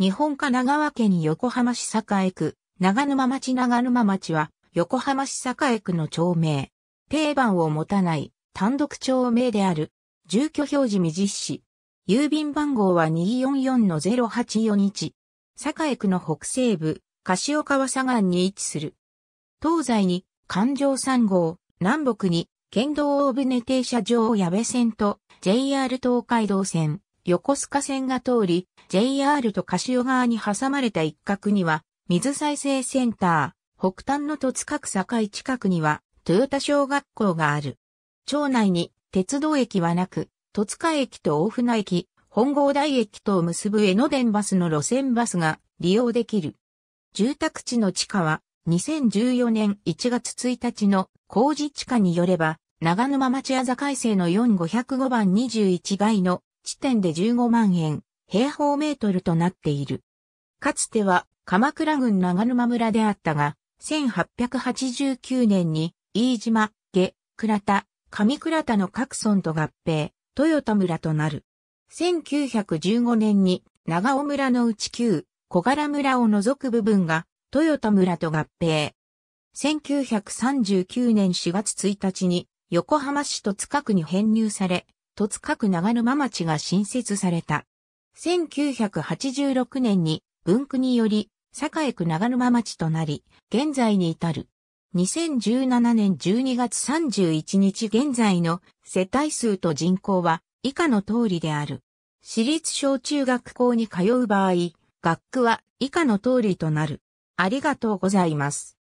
日本か長和県横浜市栄区、長沼町長沼町は、横浜市栄区の町名。定番を持たない、単独町名である。住居表示未実施。郵便番号は244-0841。栄区の北西部、柏川左岸に位置する。東西に、環状3号、南北に、県道大船停車場矢部線と JR 東海道線。横須賀線が通り、JR と柏川に挟まれた一角には、水再生センター、北端の戸塚区境近くには、豊田小学校がある。町内に鉄道駅はなく、戸塚駅と大船駅、本郷台駅とを結ぶ江ノ電バスの路線バスが利用できる。住宅地の地下は、2014年1月1日の工事地下によれば、長沼町あざ改正の4505番21倍の地点で15万円、平方メートルとなっている。かつては鎌倉郡長沼村であったが、1889年に飯島、下、倉田、上倉田の各村と合併、豊田村となる。1915年に長尾村の内旧、小柄村を除く部分が豊田村と合併。1939年4月1日に横浜市と塚区に編入され、戸塚区長沼町が新設された。1986年に文区により、栄区長沼町となり、現在に至る。2017年12月31日現在の世帯数と人口は以下の通りである。私立小中学校に通う場合、学区は以下の通りとなる。ありがとうございます。